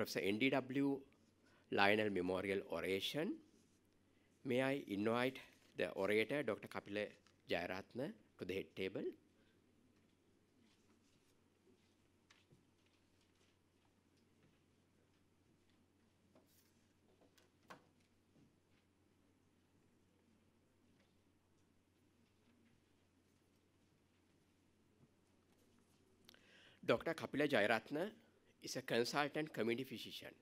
Professor NDW Lionel Memorial Oration. May I invite the orator, Dr. Kapila Jayaratna, to the head table. Dr. Kapila Jayaratna is a consultant community physician,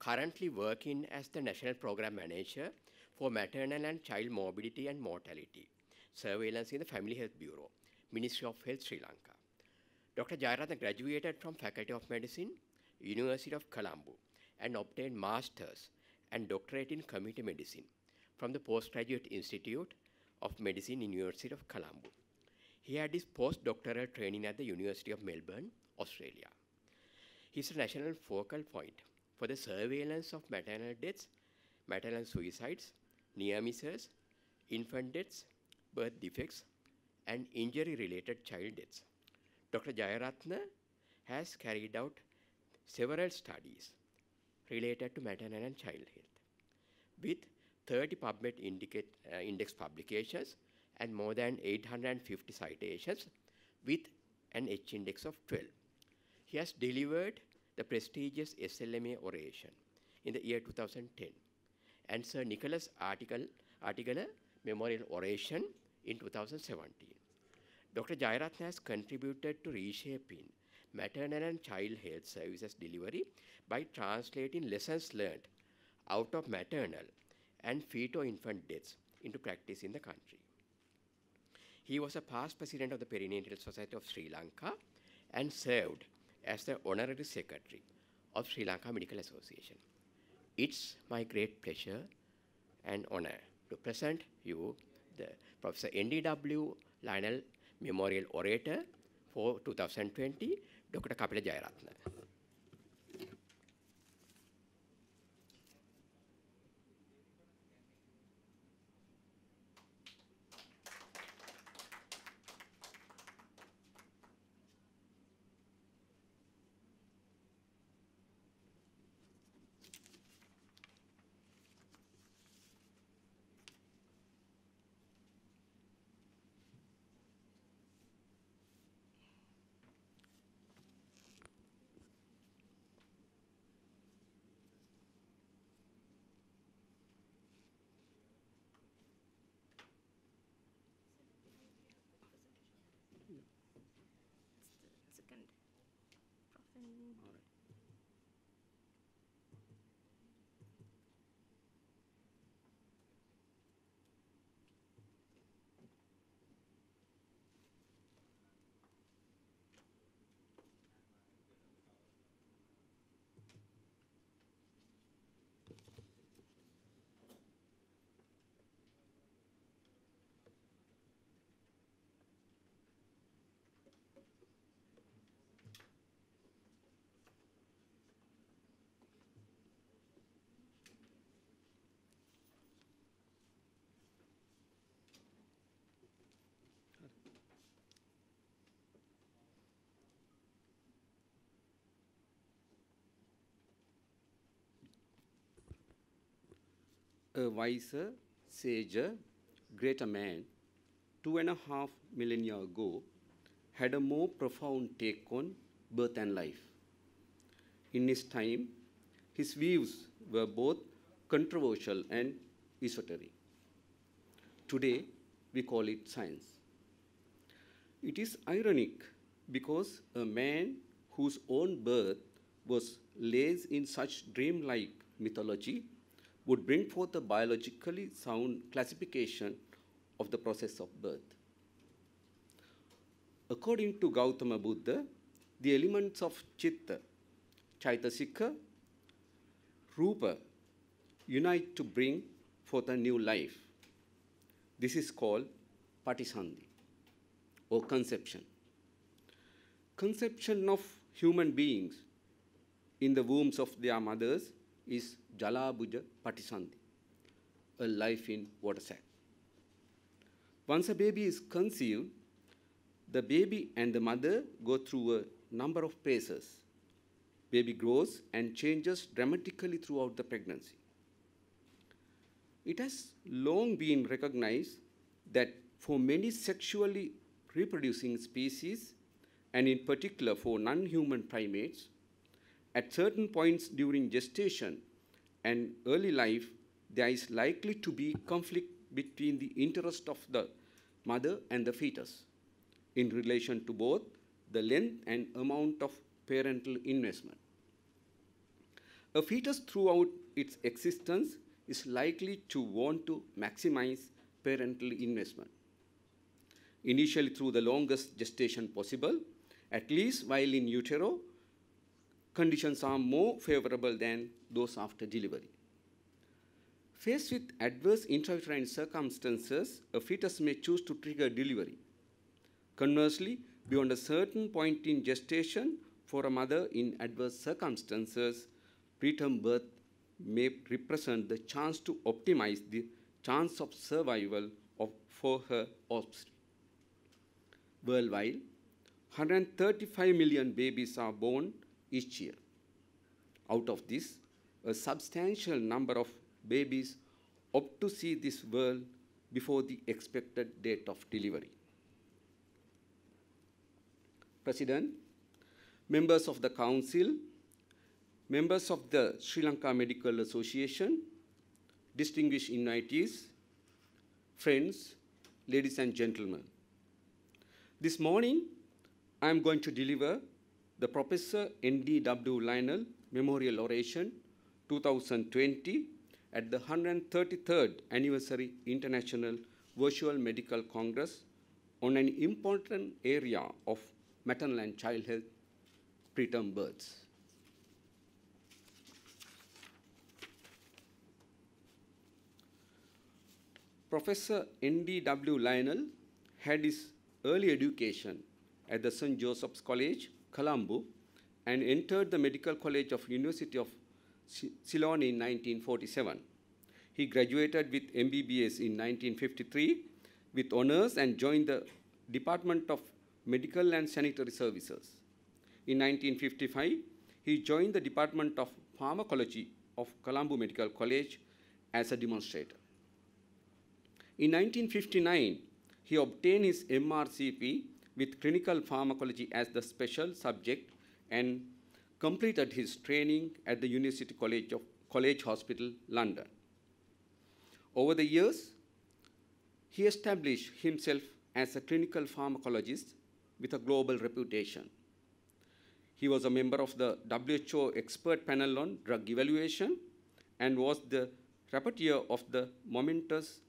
currently working as the National Program Manager for Maternal and Child Morbidity and Mortality, Surveillance in the Family Health Bureau, Ministry of Health Sri Lanka. Dr. Jayaratna graduated from Faculty of Medicine, University of Colombo, and obtained Masters and Doctorate in Community Medicine from the Postgraduate Institute of Medicine in University of Colombo. He had his postdoctoral training at the University of Melbourne, Australia is a national focal point for the surveillance of maternal deaths, maternal suicides, near misses, infant deaths, birth defects, and injury related child deaths. Dr. Jayaratna has carried out several studies related to maternal and child health with 30 PubMed indicate, uh, index publications and more than 850 citations with an H index of 12. He has delivered the prestigious SLMA oration in the year 2010 and Sir Nicholas Article, Article Memorial Oration in 2017. Dr. Jairatna has contributed to reshaping maternal and child health services delivery by translating lessons learned out of maternal and fetal infant deaths into practice in the country. He was a past president of the Perinatal Society of Sri Lanka and served as the Honorary Secretary of Sri Lanka Medical Association. It's my great pleasure and honor to present you the Professor NDW Lionel Memorial Orator for 2020, Dr. Kapila Jayaratna. a wiser, sager, greater man, two and a half millennia ago, had a more profound take on birth and life. In his time, his views were both controversial and esoteric. Today, we call it science. It is ironic because a man whose own birth was laid in such dreamlike mythology would bring forth a biologically sound classification of the process of birth. According to Gautama Buddha, the elements of Chitta, Chaitasika, Rupa unite to bring forth a new life. This is called Patisandhi or conception. Conception of human beings in the wombs of their mothers is Jalabuja Patisandhi, a life in water sac. Once a baby is conceived, the baby and the mother go through a number of phases. Baby grows and changes dramatically throughout the pregnancy. It has long been recognized that for many sexually reproducing species, and in particular for non-human primates, at certain points during gestation, and early life, there is likely to be conflict between the interest of the mother and the fetus in relation to both the length and amount of parental investment. A fetus throughout its existence is likely to want to maximize parental investment, initially through the longest gestation possible, at least while in utero, conditions are more favorable than those after delivery. Faced with adverse intrauterine circumstances, a fetus may choose to trigger delivery. Conversely, beyond a certain point in gestation, for a mother in adverse circumstances, preterm birth may represent the chance to optimize the chance of survival of, for her offspring. Worldwide, 135 million babies are born each year. Out of this, a substantial number of babies opt to see this world before the expected date of delivery. President, members of the Council, members of the Sri Lanka Medical Association, distinguished invitees, friends, ladies and gentlemen. This morning, I am going to deliver the Professor N.D.W. Lionel Memorial Oration 2020 at the 133rd Anniversary International Virtual Medical Congress on an important area of maternal and child health preterm births. Professor N.D.W. Lionel had his early education at the St. Joseph's College, Colombo, and entered the Medical College of University of Ceylon in 1947. He graduated with MBBS in 1953 with honors and joined the Department of Medical and Sanitary Services. In 1955, he joined the Department of Pharmacology of Colombo Medical College as a demonstrator. In 1959, he obtained his MRCP with clinical pharmacology as the special subject and completed his training at the University College, of, College Hospital, London. Over the years, he established himself as a clinical pharmacologist with a global reputation. He was a member of the WHO expert panel on drug evaluation and was the rapporteur of the momentous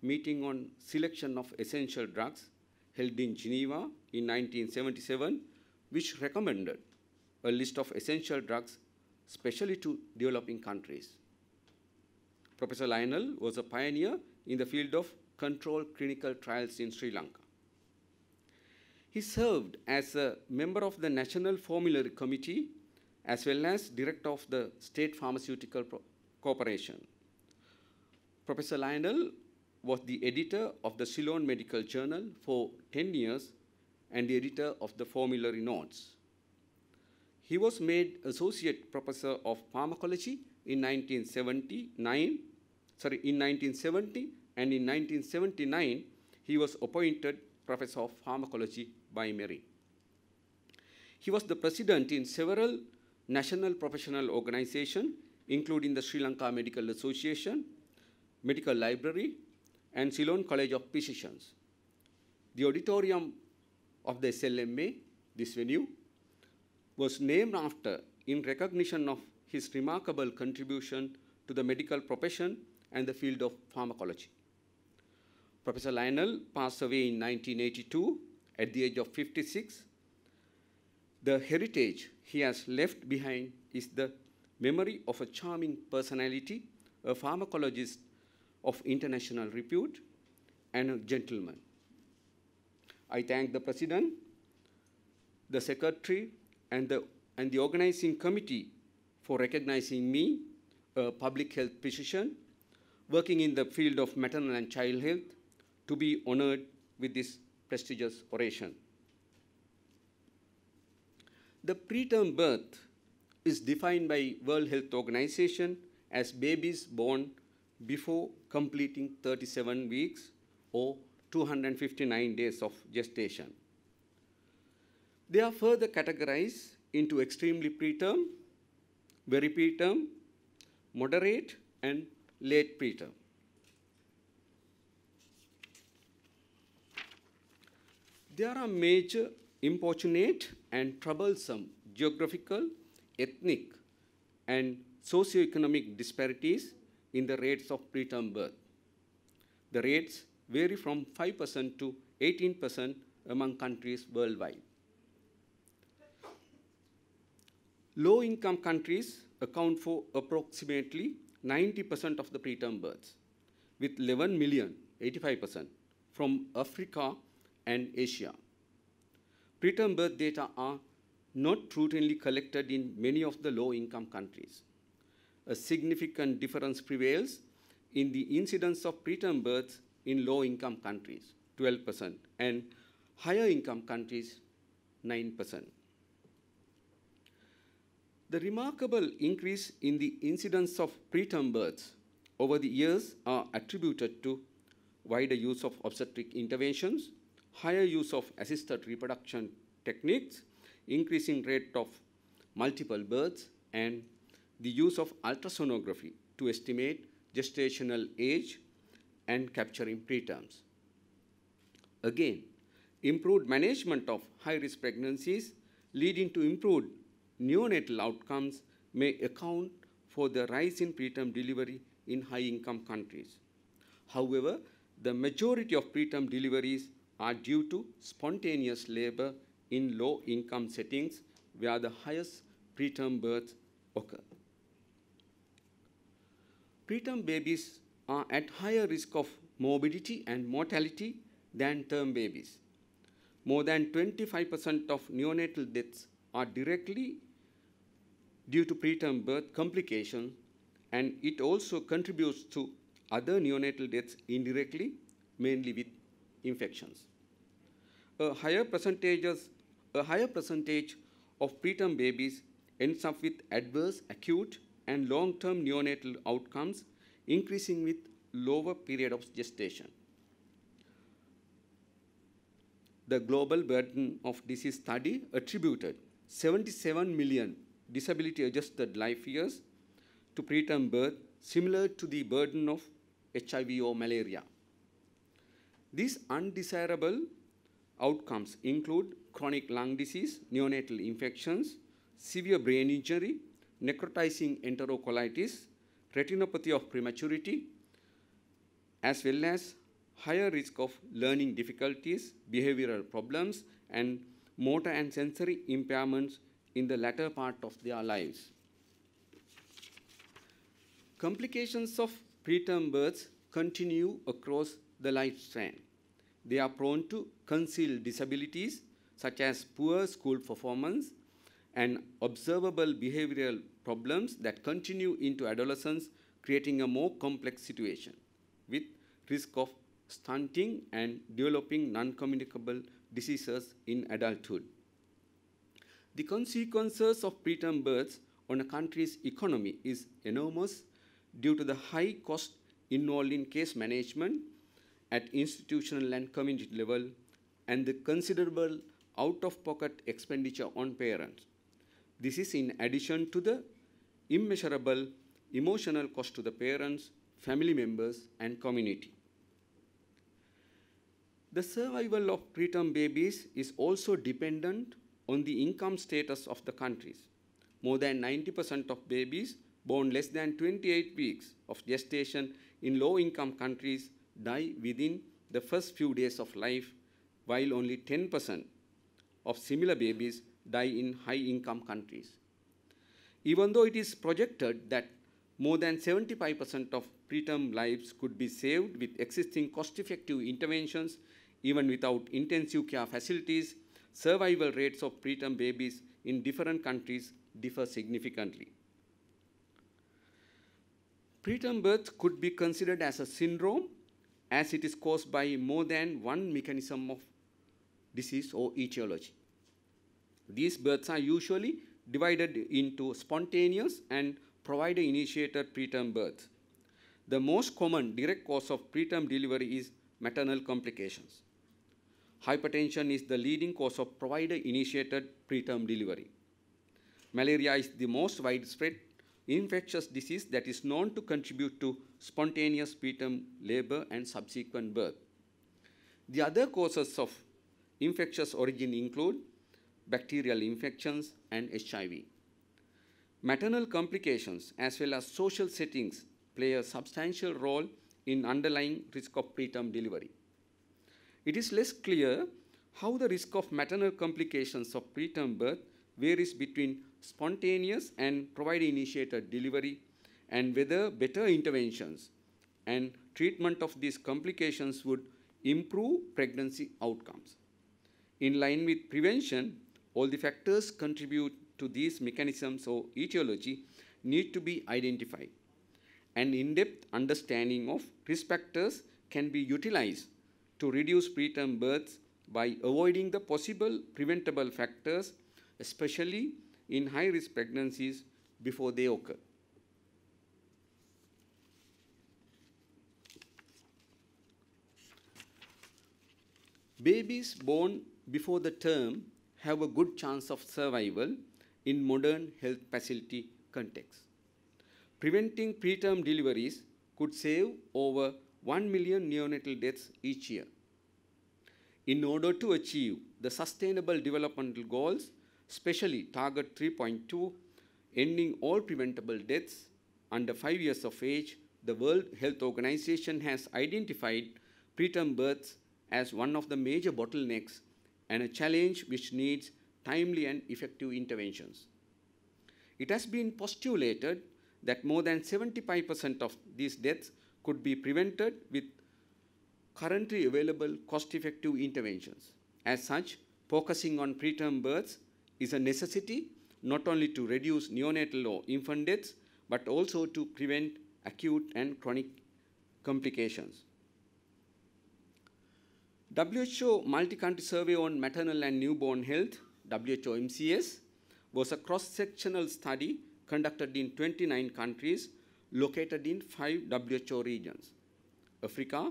meeting on selection of essential drugs held in Geneva in 1977, which recommended a list of essential drugs, especially to developing countries. Professor Lionel was a pioneer in the field of controlled clinical trials in Sri Lanka. He served as a member of the National Formulary Committee as well as director of the State Pharmaceutical Pro Corporation. Professor Lionel was the editor of the Ceylon Medical Journal for 10 years and the editor of the formulary notes. He was made associate professor of pharmacology in 1979, sorry, in 1970, and in 1979, he was appointed professor of pharmacology by Mary. He was the president in several national professional organizations, including the Sri Lanka Medical Association, Medical Library, and Ceylon College of Physicians. The auditorium of the SLMA, this venue, was named after in recognition of his remarkable contribution to the medical profession and the field of pharmacology. Professor Lionel passed away in 1982 at the age of 56. The heritage he has left behind is the memory of a charming personality, a pharmacologist of international repute, and a gentleman. I thank the President, the Secretary, and the, and the organizing committee for recognizing me, a public health physician, working in the field of maternal and child health, to be honored with this prestigious oration. The preterm birth is defined by World Health Organization as babies born before completing 37 weeks or 259 days of gestation. They are further categorized into extremely preterm, very preterm, moderate, and late preterm. There are major importunate and troublesome geographical, ethnic, and socioeconomic disparities in the rates of preterm birth. The rates vary from 5% to 18% among countries worldwide. Low-income countries account for approximately 90% of the preterm births, with 11 million, 85%, from Africa and Asia. Preterm birth data are not routinely collected in many of the low-income countries. A significant difference prevails in the incidence of preterm births in low-income countries, 12%, and higher income countries, 9%. The remarkable increase in the incidence of preterm births over the years are attributed to wider use of obstetric interventions, higher use of assisted reproduction techniques, increasing rate of multiple births, and the use of ultrasonography to estimate gestational age and capturing preterms. Again, improved management of high-risk pregnancies leading to improved neonatal outcomes may account for the rise in preterm delivery in high-income countries. However, the majority of preterm deliveries are due to spontaneous labor in low-income settings where the highest preterm births occur. Preterm babies are at higher risk of morbidity and mortality than term babies. More than 25% of neonatal deaths are directly due to preterm birth complication and it also contributes to other neonatal deaths indirectly, mainly with infections. A higher, percentages, a higher percentage of preterm babies ends up with adverse acute and long-term neonatal outcomes increasing with lower period of gestation. The global burden of disease study attributed 77 million disability adjusted life years to preterm birth, similar to the burden of HIV or malaria. These undesirable outcomes include chronic lung disease, neonatal infections, severe brain injury, necrotizing enterocolitis, retinopathy of prematurity, as well as higher risk of learning difficulties, behavioral problems, and motor and sensory impairments in the latter part of their lives. Complications of preterm births continue across the lifespan. They are prone to concealed disabilities such as poor school performance and observable behavioral problems that continue into adolescence, creating a more complex situation with risk of stunting and developing non-communicable diseases in adulthood. The consequences of preterm births on a country's economy is enormous due to the high cost involved in case management at institutional and community level and the considerable out-of-pocket expenditure on parents. This is in addition to the immeasurable emotional cost to the parents, family members, and community. The survival of preterm babies is also dependent on the income status of the countries. More than 90% of babies born less than 28 weeks of gestation in low-income countries die within the first few days of life, while only 10% of similar babies die in high-income countries. Even though it is projected that more than 75% of preterm lives could be saved with existing cost-effective interventions, even without intensive care facilities, survival rates of preterm babies in different countries differ significantly. Preterm birth could be considered as a syndrome as it is caused by more than one mechanism of disease or etiology. These births are usually divided into spontaneous and provider-initiated preterm births. The most common direct cause of preterm delivery is maternal complications. Hypertension is the leading cause of provider-initiated preterm delivery. Malaria is the most widespread infectious disease that is known to contribute to spontaneous preterm labor and subsequent birth. The other causes of infectious origin include bacterial infections and HIV. Maternal complications as well as social settings play a substantial role in underlying risk of preterm delivery. It is less clear how the risk of maternal complications of preterm birth varies between spontaneous and provider-initiated delivery and whether better interventions and treatment of these complications would improve pregnancy outcomes. In line with prevention, all the factors contribute to these mechanisms or etiology need to be identified. An in-depth understanding of risk factors can be utilized to reduce preterm births by avoiding the possible preventable factors, especially in high-risk pregnancies before they occur. Babies born before the term have a good chance of survival in modern health facility context. Preventing preterm deliveries could save over 1 million neonatal deaths each year. In order to achieve the Sustainable Development Goals, especially Target 3.2, ending all preventable deaths under 5 years of age, the World Health Organization has identified preterm births as one of the major bottlenecks and a challenge which needs timely and effective interventions. It has been postulated that more than 75% of these deaths could be prevented with currently available cost-effective interventions. As such, focusing on preterm births is a necessity not only to reduce neonatal or infant deaths, but also to prevent acute and chronic complications. WHO multi-country survey on maternal and newborn health, WHO MCS, was a cross-sectional study conducted in 29 countries located in five WHO regions, Africa,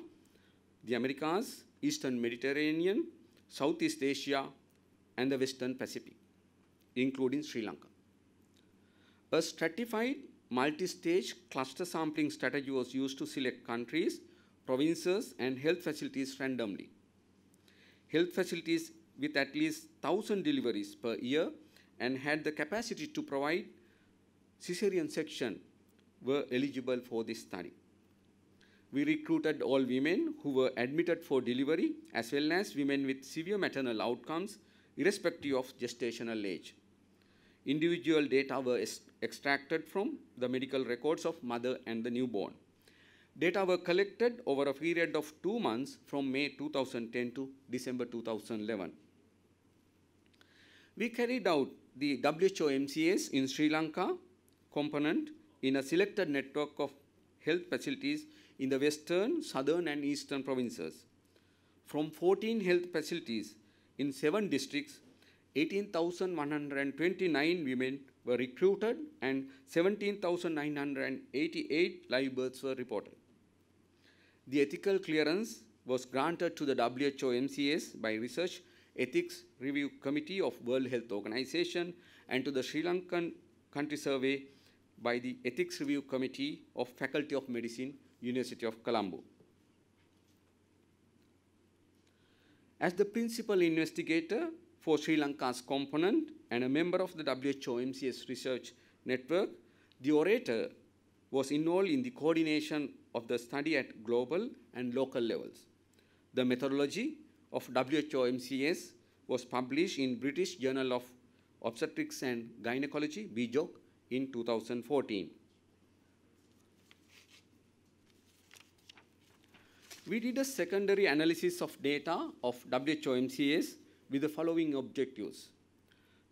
the Americas, Eastern Mediterranean, Southeast Asia, and the Western Pacific, including Sri Lanka. A stratified multi-stage cluster sampling strategy was used to select countries, provinces, and health facilities randomly. Health facilities with at least 1,000 deliveries per year and had the capacity to provide cesarean section were eligible for this study. We recruited all women who were admitted for delivery as well as women with severe maternal outcomes irrespective of gestational age. Individual data were extracted from the medical records of mother and the newborn. Data were collected over a period of two months from May 2010 to December 2011. We carried out the WHO MCS in Sri Lanka component in a selected network of health facilities in the western, southern and eastern provinces. From 14 health facilities in 7 districts, 18,129 women were recruited and 17,988 live births were reported. The ethical clearance was granted to the WHO MCS by Research Ethics Review Committee of World Health Organization and to the Sri Lankan Country Survey by the Ethics Review Committee of Faculty of Medicine, University of Colombo. As the principal investigator for Sri Lanka's component and a member of the WHO MCS Research Network, the orator was involved in the coordination of the study at global and local levels. The methodology of WHO MCS was published in British Journal of Obstetrics and Gynecology, BJOG, in 2014. We did a secondary analysis of data of WHO MCAs with the following objectives.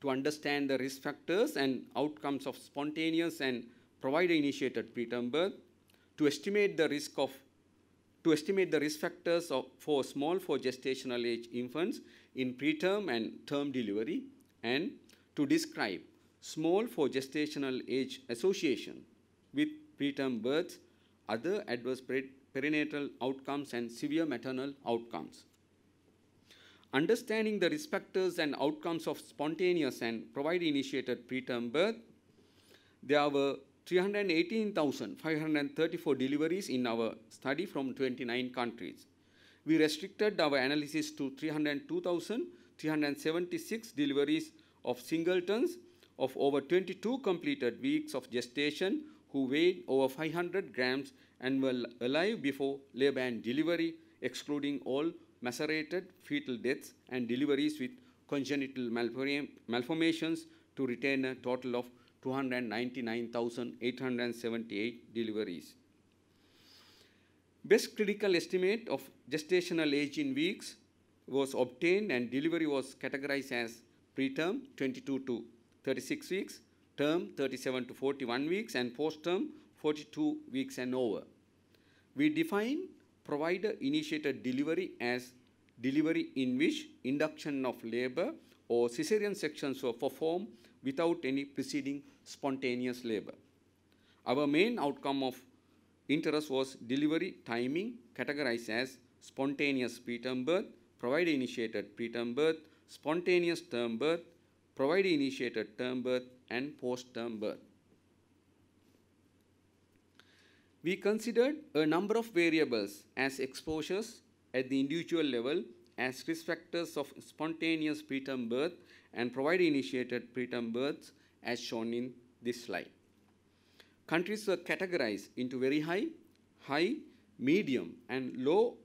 To understand the risk factors and outcomes of spontaneous and provider-initiated preterm birth, to estimate the risk of to estimate the risk factors of, for small for gestational age infants in preterm and term delivery, and to describe small for gestational age association with preterm births, other adverse perinatal outcomes and severe maternal outcomes. Understanding the risk factors and outcomes of spontaneous and provider initiated preterm birth, there were 318,534 deliveries in our study from 29 countries. We restricted our analysis to 302,376 deliveries of singletons of over 22 completed weeks of gestation who weighed over 500 grams and were alive before labor and delivery, excluding all macerated fetal deaths and deliveries with congenital malformations to retain a total of 299,878 deliveries. Best critical estimate of gestational age in weeks was obtained and delivery was categorized as preterm 22 to 36 weeks, term 37 to 41 weeks, and post-term 42 weeks and over. We define provider-initiated delivery as delivery in which induction of labor or cesarean sections were performed without any preceding spontaneous labor. Our main outcome of interest was delivery timing categorized as spontaneous preterm birth, provider-initiated preterm birth, spontaneous term birth, provide initiated term birth and post-term birth. We considered a number of variables as exposures at the individual level as risk factors of spontaneous preterm birth and provide initiated preterm births as shown in this slide. Countries were categorized into very high, high, medium and low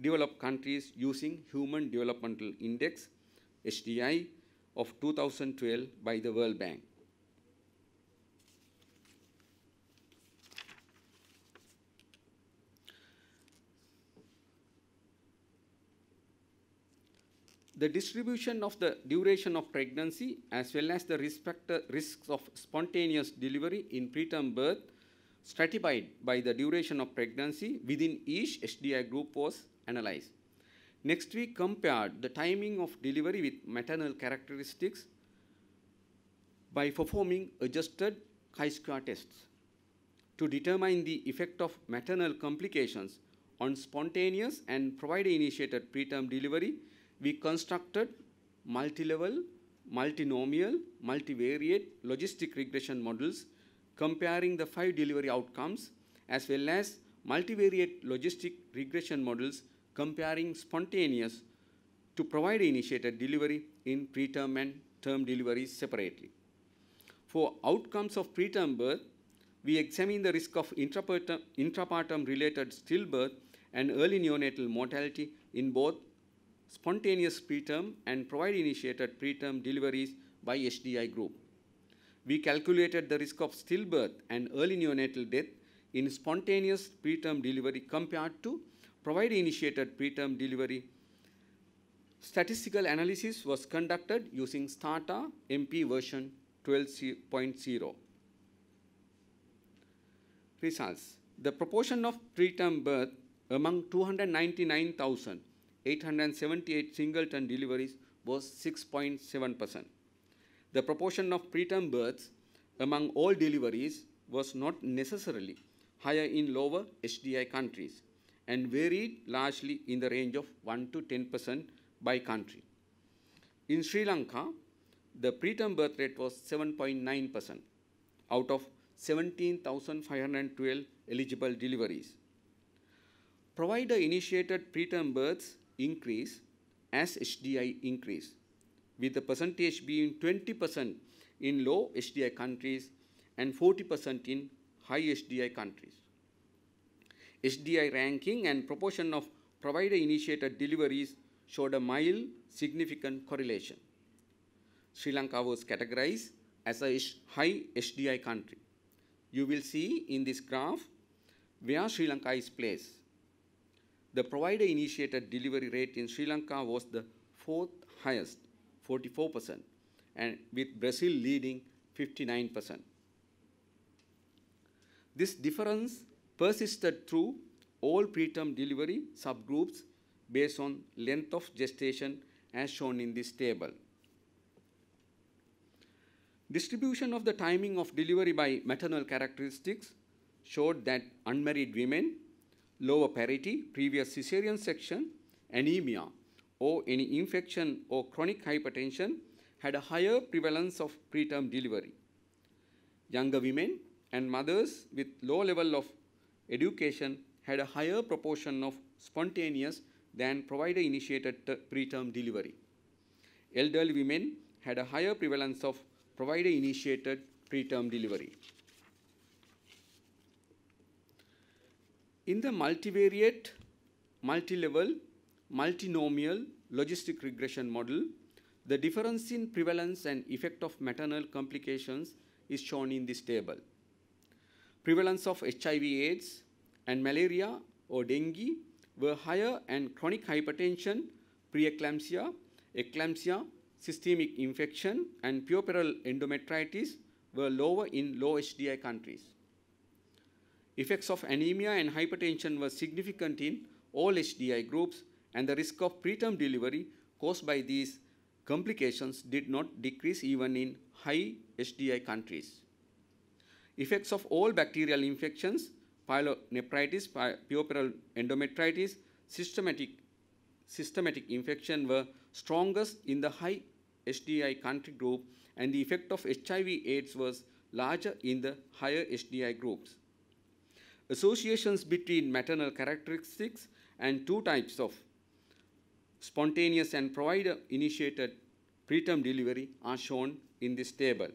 developed countries using Human Developmental Index, HDI, of 2012 by the World Bank. The distribution of the duration of pregnancy as well as the respect, risks of spontaneous delivery in preterm birth stratified by the duration of pregnancy within each HDI group was analyzed. Next, we compared the timing of delivery with maternal characteristics by performing adjusted chi-square tests to determine the effect of maternal complications on spontaneous and provider-initiated preterm delivery. We constructed multi-level, multinomial, multivariate logistic regression models comparing the five delivery outcomes as well as multivariate logistic regression models comparing spontaneous to provide initiated delivery in preterm and term deliveries separately. For outcomes of preterm birth, we examine the risk of intrapartum, intrapartum related stillbirth and early neonatal mortality in both spontaneous preterm and provide initiated preterm deliveries by HDI group. We calculated the risk of stillbirth and early neonatal death in spontaneous preterm delivery compared to provider initiated preterm delivery. Statistical analysis was conducted using STATA MP version 12.0. Results. The proportion of preterm birth among 299,878 singleton deliveries was 6.7%. The proportion of preterm births among all deliveries was not necessarily higher in lower HDI countries and varied largely in the range of 1 to 10 percent by country. In Sri Lanka, the preterm birth rate was 7.9 percent out of 17,512 eligible deliveries. Provider-initiated preterm births increase as HDI increase, with the percentage being 20% in low HDI countries and 40% in high HDI countries. SDI ranking and proportion of provider-initiated deliveries showed a mild significant correlation. Sri Lanka was categorized as a high SDI country. You will see in this graph where Sri Lanka is placed. The provider-initiated delivery rate in Sri Lanka was the fourth highest, 44%, and with Brazil leading 59%. This difference persisted through all preterm delivery subgroups based on length of gestation as shown in this table. Distribution of the timing of delivery by maternal characteristics showed that unmarried women, lower parity, previous cesarean section, anemia, or any infection or chronic hypertension had a higher prevalence of preterm delivery. Younger women and mothers with low level of education had a higher proportion of spontaneous than provider-initiated preterm delivery. Elderly women had a higher prevalence of provider-initiated preterm delivery. In the multivariate, multilevel, multinomial logistic regression model, the difference in prevalence and effect of maternal complications is shown in this table prevalence of HIV AIDS and malaria or dengue were higher and chronic hypertension, preeclampsia, eclampsia, systemic infection and puerperal endometritis were lower in low HDI countries. Effects of anemia and hypertension were significant in all HDI groups and the risk of preterm delivery caused by these complications did not decrease even in high HDI countries. Effects of all bacterial infections, pyelonephritis, puerperal endometritis, systematic, systematic infection were strongest in the high HDI country group and the effect of HIV AIDS was larger in the higher HDI groups. Associations between maternal characteristics and two types of spontaneous and provider-initiated preterm delivery are shown in this table.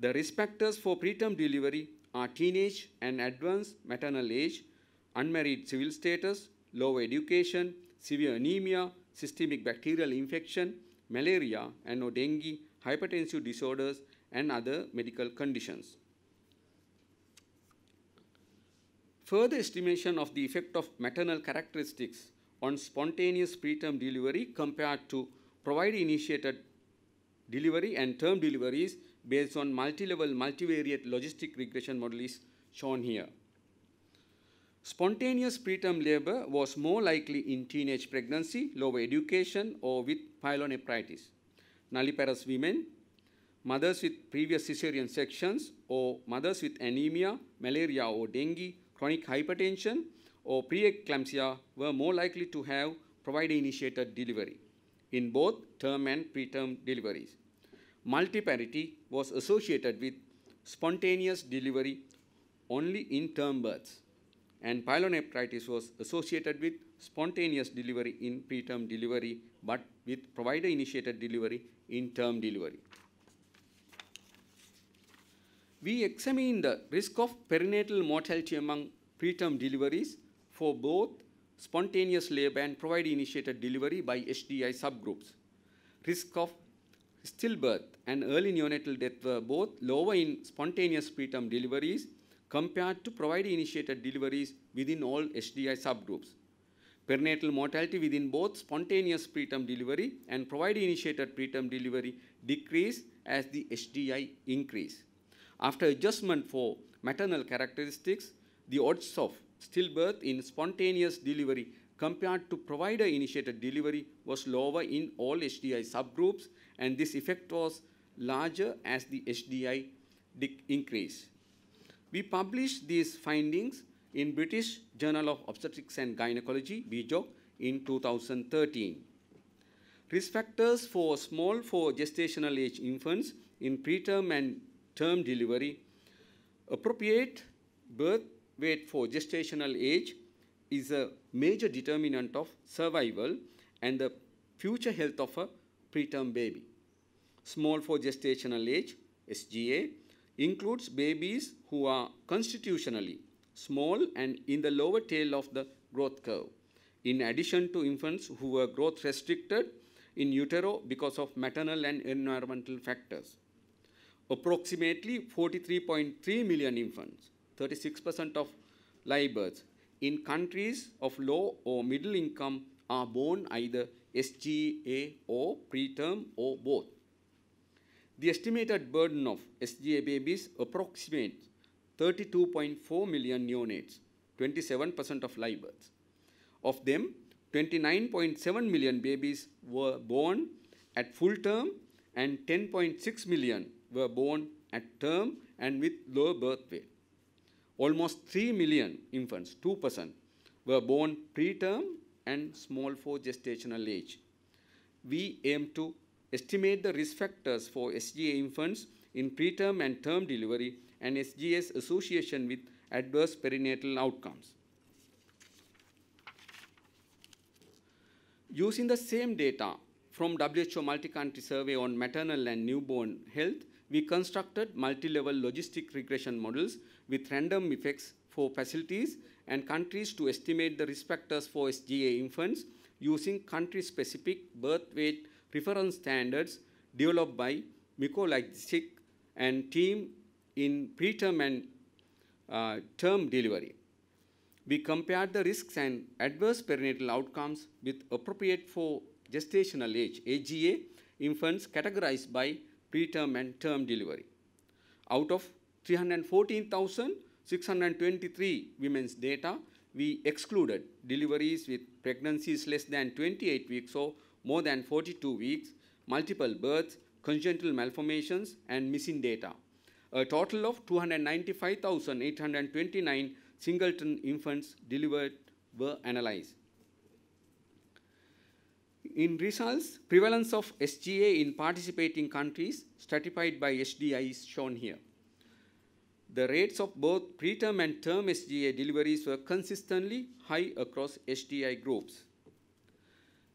The risk factors for preterm delivery are teenage and advanced maternal age, unmarried civil status, low education, severe anemia, systemic bacterial infection, malaria and or dengue, hypertensive disorders and other medical conditions. Further estimation of the effect of maternal characteristics on spontaneous preterm delivery compared to provider initiated delivery and term deliveries based on multi-level multivariate logistic regression model is shown here. Spontaneous preterm labor was more likely in teenage pregnancy, lower education, or with pyelonephritis. Nulliparous women, mothers with previous cesarean sections, or mothers with anemia, malaria, or dengue, chronic hypertension, or preeclampsia were more likely to have provider-initiated delivery in both term and preterm deliveries. Multiparity was associated with spontaneous delivery only in term births, and pyelonephritis was associated with spontaneous delivery in preterm delivery, but with provider-initiated delivery in term delivery. We examine the risk of perinatal mortality among preterm deliveries for both spontaneous labor and provider-initiated delivery by HDI subgroups, risk of stillbirth and early neonatal death were both lower in spontaneous preterm deliveries compared to provider-initiated deliveries within all HDI subgroups. Perinatal mortality within both spontaneous preterm delivery and provider-initiated preterm delivery decreased as the HDI increased. After adjustment for maternal characteristics, the odds of stillbirth in spontaneous delivery compared to provider-initiated delivery was lower in all HDI subgroups, and this effect was larger as the HDI increased. We published these findings in British Journal of Obstetrics and Gynecology, BJOG, in 2013. Risk factors for small for gestational age infants in preterm and term delivery, appropriate birth weight for gestational age, is a major determinant of survival and the future health of a preterm baby. Small for gestational age, SGA, includes babies who are constitutionally small and in the lower tail of the growth curve. In addition to infants who were growth restricted in utero because of maternal and environmental factors. Approximately 43.3 million infants, 36% of live births, in countries of low or middle income are born either SGA or preterm or both. The estimated burden of SGA babies approximates 32.4 million neonates, 27% of live births. Of them, 29.7 million babies were born at full term and 10.6 million were born at term and with lower birth weight. Almost 3 million infants, 2%, were born preterm and small for gestational age. We aim to estimate the risk factors for SGA infants in preterm and term delivery and SGA's association with adverse perinatal outcomes. Using the same data from WHO multi-country survey on maternal and newborn health, we constructed multi-level logistic regression models with random effects for facilities and countries to estimate the risk factors for SGA infants using country-specific birth weight reference standards developed by Miko and team in preterm and uh, term delivery. We compared the risks and adverse perinatal outcomes with appropriate for gestational age, AGA, infants categorized by preterm and term delivery. Out of 314,623 women's data. We excluded deliveries with pregnancies less than 28 weeks or more than 42 weeks, multiple births, congenital malformations, and missing data. A total of 295,829 singleton infants delivered were analyzed. In results, prevalence of SGA in participating countries stratified by SDI is shown here. The rates of both preterm and term SGA deliveries were consistently high across HDI groups.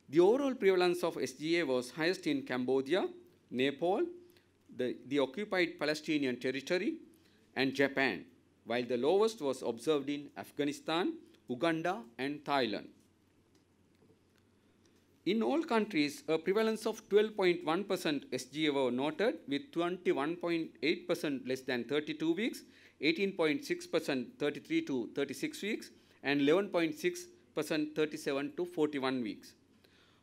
The overall prevalence of SGA was highest in Cambodia, Nepal, the, the occupied Palestinian territory, and Japan, while the lowest was observed in Afghanistan, Uganda, and Thailand. In all countries, a prevalence of 12.1% SGA were noted with 21.8% less than 32 weeks, 18.6% 33 to 36 weeks, and 11.6% 37 to 41 weeks.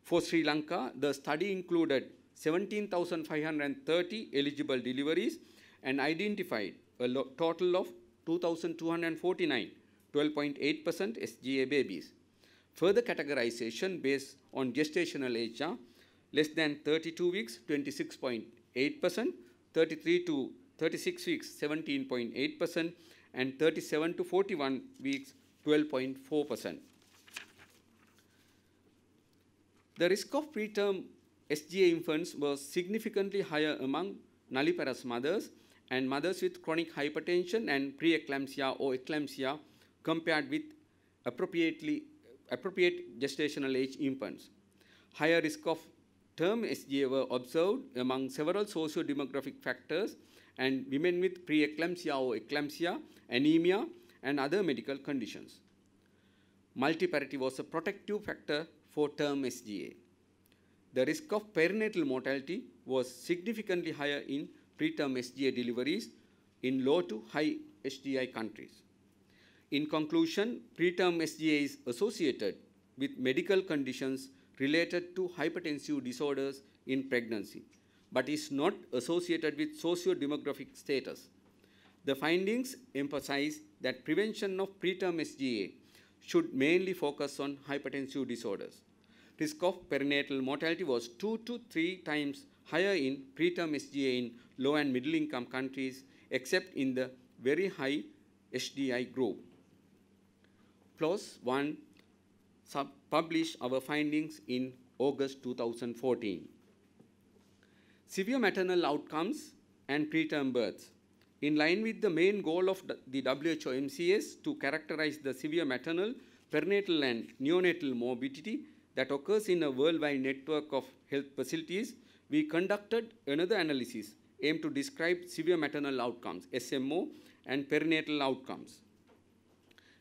For Sri Lanka, the study included 17,530 eligible deliveries and identified a total of 2,249, 12.8% SGA babies. Further categorization based on gestational age less than 32 weeks 26.8%, 33 to 36 weeks 17.8% and 37 to 41 weeks 12.4%. The risk of preterm SGA infants was significantly higher among nulliparous mothers and mothers with chronic hypertension and preeclampsia or eclampsia compared with appropriately appropriate gestational age infants. Higher risk of term SGA were observed among several socio-demographic factors and women with preeclampsia or eclampsia, anemia, and other medical conditions. Multiparity was a protective factor for term SGA. The risk of perinatal mortality was significantly higher in preterm SGA deliveries in low to high SGI countries. In conclusion, preterm SGA is associated with medical conditions related to hypertensive disorders in pregnancy, but is not associated with socio-demographic status. The findings emphasize that prevention of preterm SGA should mainly focus on hypertensive disorders. Risk of perinatal mortality was two to three times higher in preterm SGA in low and middle income countries, except in the very high HDI group clause 1 published our findings in August 2014. Severe maternal outcomes and preterm births. In line with the main goal of the WHO MCS to characterize the severe maternal, perinatal and neonatal morbidity that occurs in a worldwide network of health facilities, we conducted another analysis aimed to describe severe maternal outcomes, SMO, and perinatal outcomes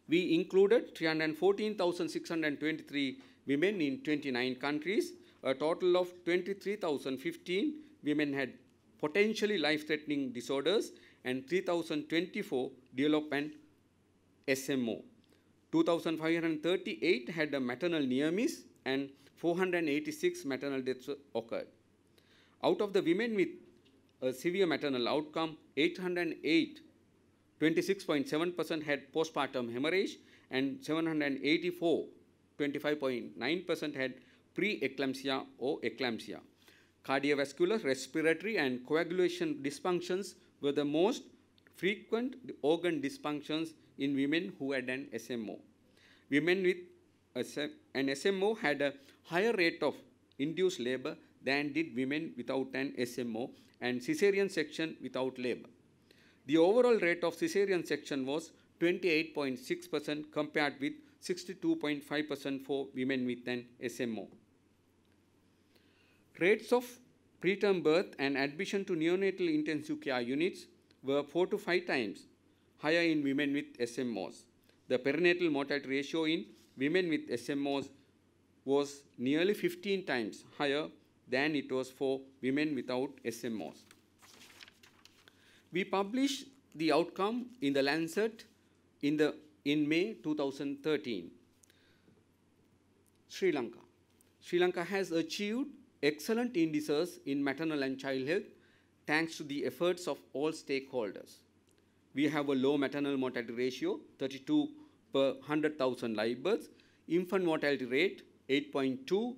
we included 314,623 women in 29 countries. A total of 23,015 women had potentially life-threatening disorders and 3,024 developed an SMO. 2,538 had a maternal near miss and 486 maternal deaths occurred. Out of the women with a severe maternal outcome, 808 26.7% had postpartum hemorrhage and 784, 25.9% had preeclampsia or eclampsia. Cardiovascular, respiratory and coagulation dysfunctions were the most frequent organ dysfunctions in women who had an SMO. Women with an SMO had a higher rate of induced labor than did women without an SMO and cesarean section without labor. The overall rate of cesarean section was 28.6% compared with 62.5% for women with an SMO. Rates of preterm birth and admission to neonatal intensive care units were 4 to 5 times higher in women with SMOs. The perinatal mortality ratio in women with SMOs was nearly 15 times higher than it was for women without SMOs. We published the outcome in the Lancet in, the, in May 2013. Sri Lanka. Sri Lanka has achieved excellent indices in maternal and child health thanks to the efforts of all stakeholders. We have a low maternal mortality ratio, 32 per 100,000 live births, infant mortality rate 8.2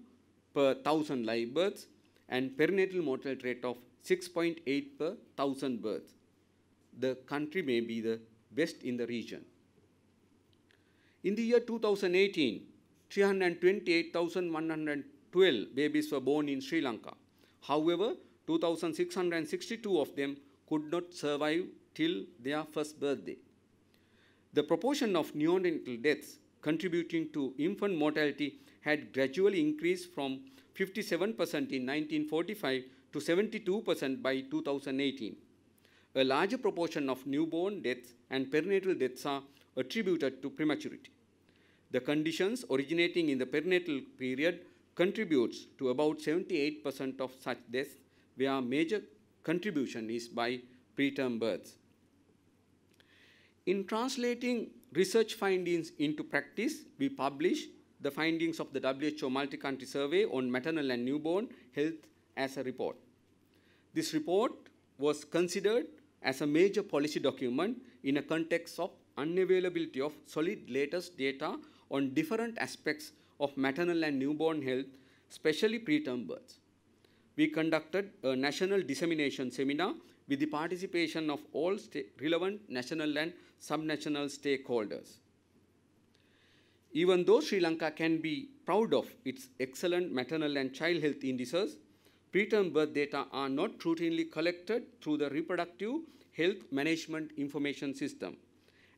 per 1,000 live births, and perinatal mortality rate of 6.8 per 1,000 births the country may be the best in the region. In the year 2018, 328,112 babies were born in Sri Lanka. However, 2,662 of them could not survive till their first birthday. The proportion of neonatal deaths contributing to infant mortality had gradually increased from 57% in 1945 to 72% by 2018 a larger proportion of newborn deaths and perinatal deaths are attributed to prematurity. The conditions originating in the perinatal period contributes to about 78% of such deaths, where major contribution is by preterm births. In translating research findings into practice, we publish the findings of the WHO multi-country survey on maternal and newborn health as a report. This report was considered as a major policy document in a context of unavailability of solid latest data on different aspects of maternal and newborn health, especially preterm births. We conducted a national dissemination seminar with the participation of all relevant national and subnational stakeholders. Even though Sri Lanka can be proud of its excellent maternal and child health indices, Preterm birth data are not routinely collected through the reproductive health management information system.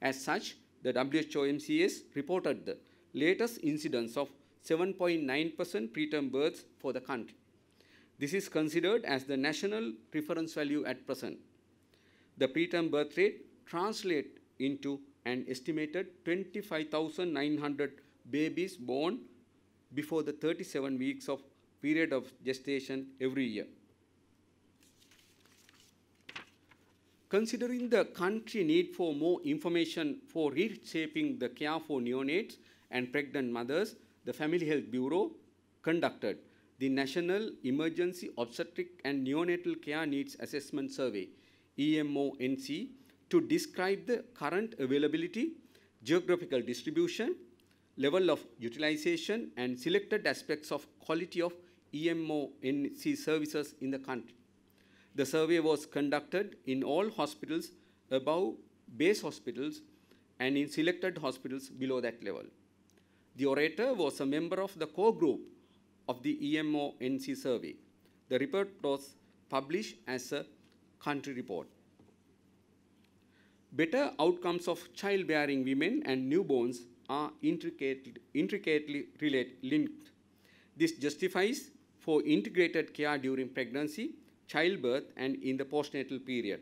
As such, the WHO MCS reported the latest incidence of 7.9% preterm births for the country. This is considered as the national reference value at present. The preterm birth rate translates into an estimated 25,900 babies born before the 37 weeks of period of gestation every year. Considering the country need for more information for reshaping the care for neonates and pregnant mothers, the Family Health Bureau conducted the National Emergency Obstetric and Neonatal Care Needs Assessment Survey, EMONC, to describe the current availability, geographical distribution, level of utilization, and selected aspects of quality of EMO NC services in the country. The survey was conducted in all hospitals above base hospitals and in selected hospitals below that level. The orator was a member of the core group of the EMO NC survey. The report was published as a country report. Better outcomes of childbearing women and newborns are intricately, intricately related linked. This justifies for integrated care during pregnancy, childbirth, and in the postnatal period.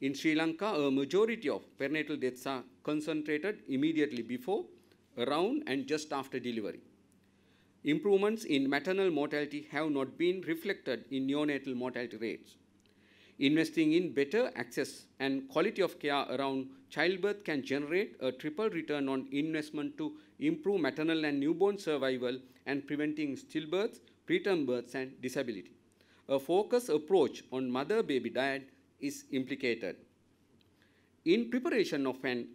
In Sri Lanka, a majority of perinatal deaths are concentrated immediately before, around, and just after delivery. Improvements in maternal mortality have not been reflected in neonatal mortality rates. Investing in better access and quality of care around childbirth can generate a triple return on investment to improve maternal and newborn survival and preventing stillbirths preterm births and disability. A focused approach on mother-baby diet is implicated. In preparation of an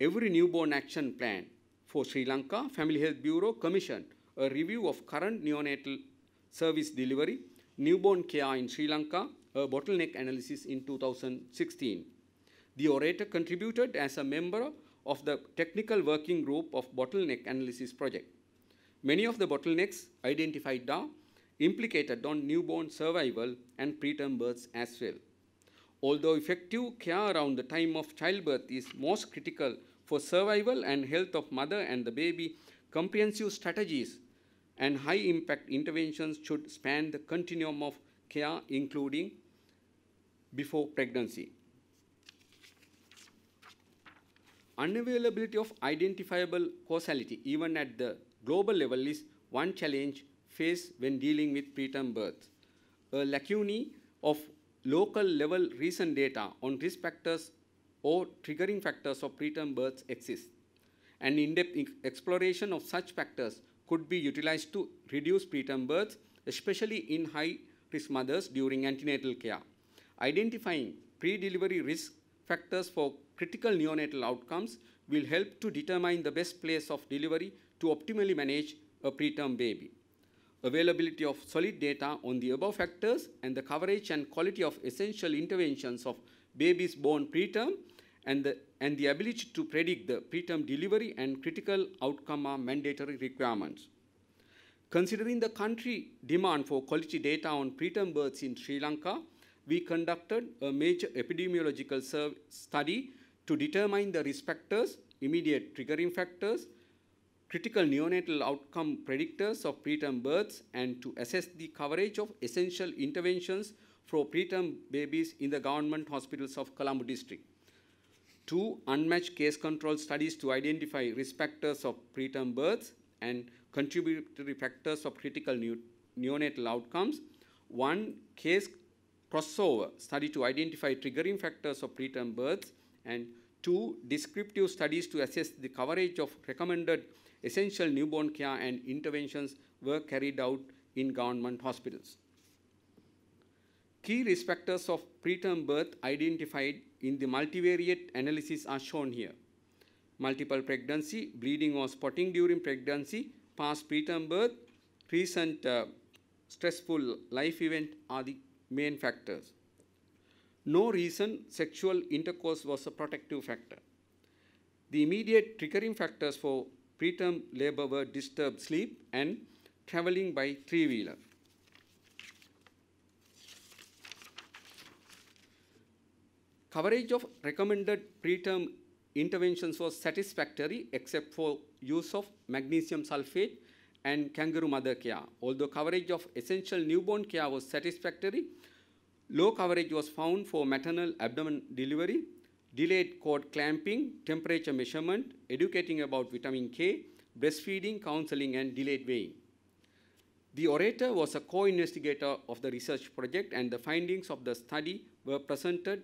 Every Newborn Action Plan for Sri Lanka, Family Health Bureau commissioned a review of current neonatal service delivery, newborn care in Sri Lanka, a bottleneck analysis in 2016. The orator contributed as a member of the technical working group of bottleneck analysis project. Many of the bottlenecks identified are implicated on newborn survival and preterm births as well. Although effective care around the time of childbirth is most critical for survival and health of mother and the baby, comprehensive strategies and high impact interventions should span the continuum of care, including before pregnancy. Unavailability of identifiable causality, even at the global level is one challenge faced when dealing with preterm birth. A lacunae of local level recent data on risk factors or triggering factors of preterm births exists. An in-depth exploration of such factors could be utilized to reduce preterm births, especially in high-risk mothers during antenatal care. Identifying pre-delivery risk factors for critical neonatal outcomes will help to determine the best place of delivery to optimally manage a preterm baby. Availability of solid data on the above factors and the coverage and quality of essential interventions of babies born preterm and the, and the ability to predict the preterm delivery and critical outcome are mandatory requirements. Considering the country demand for quality data on preterm births in Sri Lanka, we conducted a major epidemiological study to determine the risk factors, immediate triggering factors, critical neonatal outcome predictors of preterm births and to assess the coverage of essential interventions for preterm babies in the government hospitals of Colombo district. Two, unmatched case control studies to identify risk factors of preterm births and contributory factors of critical neonatal outcomes. One, case crossover study to identify triggering factors of preterm births. And two, descriptive studies to assess the coverage of recommended essential newborn care and interventions were carried out in government hospitals. Key risk factors of preterm birth identified in the multivariate analysis are shown here. Multiple pregnancy, bleeding or spotting during pregnancy, past preterm birth, recent uh, stressful life event are the main factors. No reason sexual intercourse was a protective factor. The immediate triggering factors for preterm labor, were disturbed sleep, and traveling by three-wheeler. Coverage of recommended preterm interventions was satisfactory except for use of magnesium sulfate and kangaroo mother care. Although coverage of essential newborn care was satisfactory, low coverage was found for maternal abdomen delivery delayed cord clamping, temperature measurement, educating about vitamin K, breastfeeding, counseling, and delayed weighing. The orator was a co-investigator of the research project and the findings of the study were presented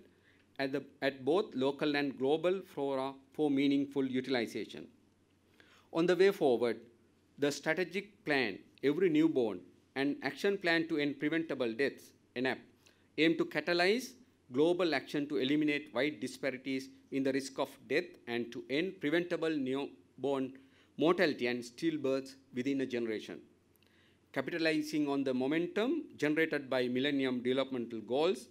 at, the, at both local and global fora for meaningful utilization. On the way forward, the strategic plan, every newborn, an action plan to end preventable deaths, (ENAP) aim to catalyze global action to eliminate wide disparities in the risk of death and to end preventable newborn mortality and stillbirths within a generation. Capitalizing on the momentum generated by Millennium Developmental Goals,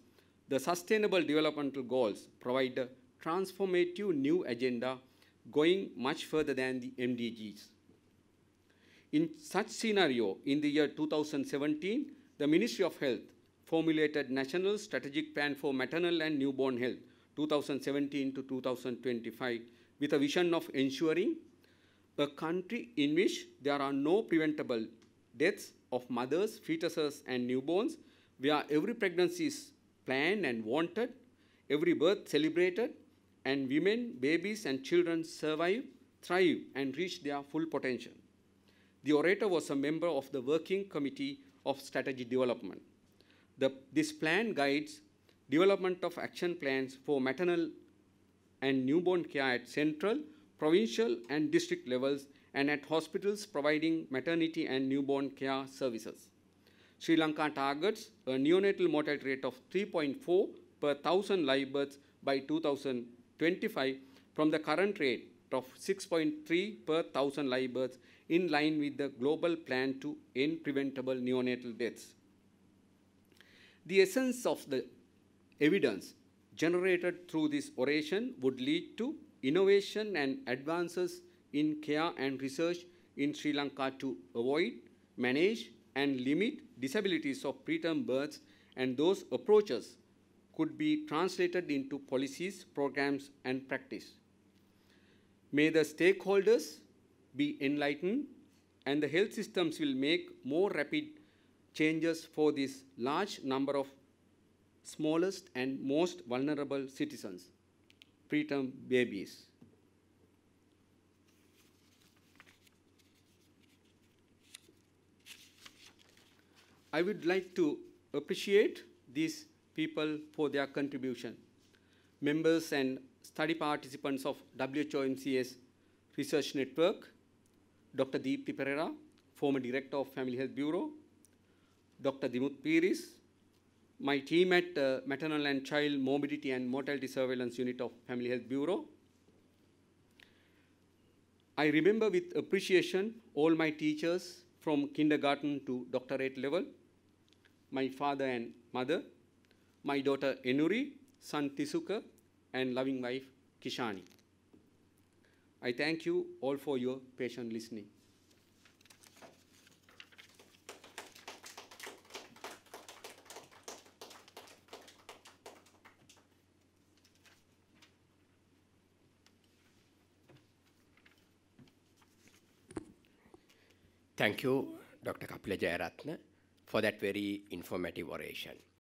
the Sustainable Developmental Goals provide a transformative new agenda going much further than the MDGs. In such scenario, in the year 2017, the Ministry of Health formulated National Strategic Plan for Maternal and Newborn Health 2017 to 2025 with a vision of ensuring a country in which there are no preventable deaths of mothers, fetuses, and newborns, where every pregnancy is planned and wanted, every birth celebrated, and women, babies, and children survive, thrive, and reach their full potential. The orator was a member of the Working Committee of Strategy Development. The, this plan guides development of action plans for maternal and newborn care at central, provincial and district levels and at hospitals providing maternity and newborn care services. Sri Lanka targets a neonatal mortality rate of 3.4 per 1,000 live births by 2025 from the current rate of 6.3 per 1,000 live births in line with the global plan to end preventable neonatal deaths. The essence of the evidence generated through this oration would lead to innovation and advances in care and research in Sri Lanka to avoid, manage, and limit disabilities of preterm births, and those approaches could be translated into policies, programs, and practice. May the stakeholders be enlightened, and the health systems will make more rapid changes for this large number of smallest and most vulnerable citizens, preterm babies. I would like to appreciate these people for their contribution. Members and study participants of WHOMCS Research Network, Dr. Deepthi Pereira, former Director of Family Health Bureau, Dr. Dimut Piris, my team at uh, Maternal and Child Morbidity and Mortality Surveillance Unit of Family Health Bureau. I remember with appreciation all my teachers from kindergarten to doctorate level, my father and mother, my daughter Enuri, son Tisuka, and loving wife Kishani. I thank you all for your patient listening. Thank you, Dr. Kapila Jayaratna, for that very informative oration.